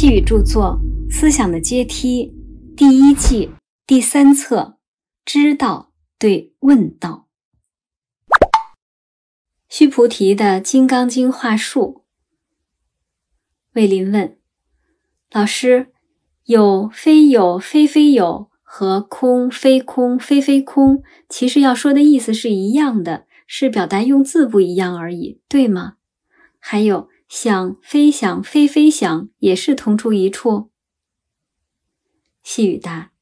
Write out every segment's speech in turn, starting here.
《气语》著作《思想的阶梯》第一季第三册，知道对问道。须菩提的《金刚经》话术。魏林问老师：“有非有，非非有和空非空，非非空，其实要说的意思是一样的，是表达用字不一样而已，对吗？还有。”想飞，想飞，飞想也是同出一处。细雨答：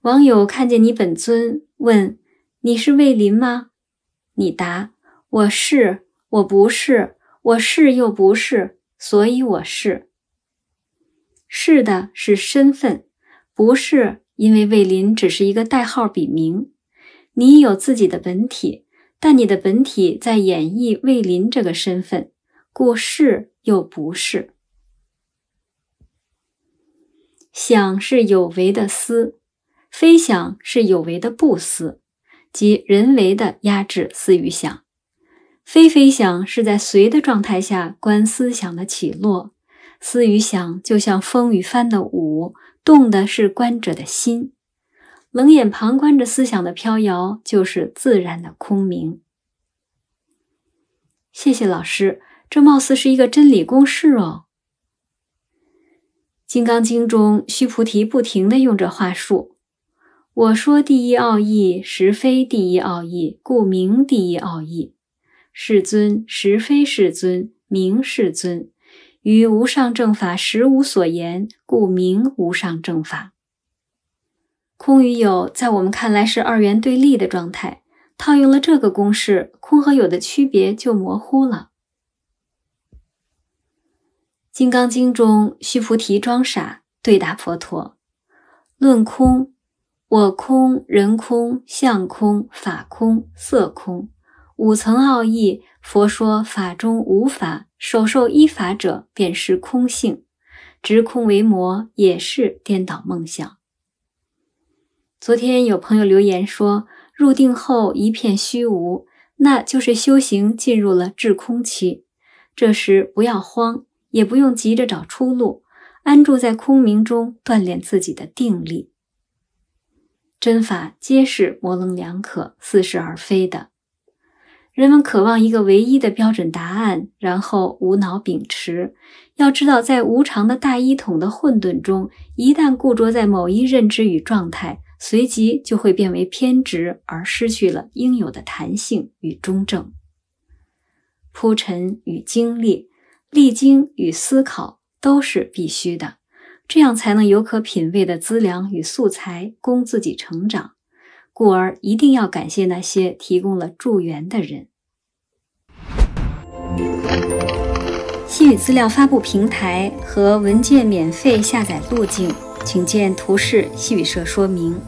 网友看见你本尊，问你是魏林吗？你答：我是，我不是，我是又不是，所以我是。是的是身份，不是，因为魏林只是一个代号笔名。你有自己的本体，但你的本体在演绎魏林这个身份。过是又不是，想是有为的思，非想是有为的不思，即人为的压制思与想。非非想是在随的状态下观思想的起落，思与想就像风与帆的舞，动的是观者的心，冷眼旁观着思想的飘摇，就是自然的空明。谢谢老师。这貌似是一个真理公式哦，《金刚经》中须菩提不停的用这话术：“我说第一奥义，实非第一奥义，故名第一奥义；世尊实非世尊，名世尊；于无上正法实无所言，故名无上正法。”空与有在我们看来是二元对立的状态，套用了这个公式，空和有的区别就模糊了。《金刚经》中，须菩提装傻对答佛陀论空：我空、人空、相空、法空、色空五层奥义。佛说法中无法，首受依法者便是空性。执空为魔，也是颠倒梦想。昨天有朋友留言说，入定后一片虚无，那就是修行进入了制空期。这时不要慌。也不用急着找出路，安住在空明中锻炼自己的定力。真法皆是模棱两可、似是而非的。人们渴望一个唯一的标准答案，然后无脑秉持。要知道，在无常的大一统的混沌中，一旦固着在某一认知与状态，随即就会变为偏执，而失去了应有的弹性与中正。铺陈与精炼。历经与思考都是必须的，这样才能有可品味的资粮与素材供自己成长。故而一定要感谢那些提供了助缘的人。西语资料发布平台和文件免费下载路径，请见图示西语社说明。